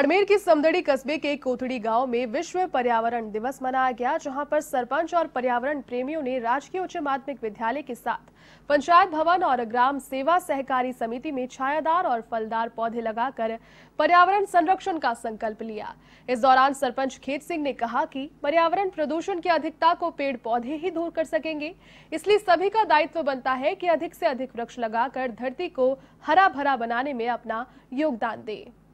बाड़मेर के समदड़ी कस्बे के कोथड़ी गांव में विश्व पर्यावरण दिवस मनाया गया जहां पर सरपंच और पर्यावरण प्रेमियों ने राजकीय उच्च माध्यमिक विद्यालय के साथ पंचायत भवन और ग्राम सेवा सहकारी समिति में छायादार और फलदार पौधे लगाकर पर्यावरण संरक्षण का संकल्प लिया इस दौरान सरपंच खेत सिंह ने कहा कि पर्यावरण प्रदूषण की अधिकता को पेड़ पौधे ही दूर कर सकेंगे इसलिए सभी का दायित्व बनता है की अधिक से अधिक वृक्ष लगाकर धरती को हरा भरा बनाने में अपना योगदान दें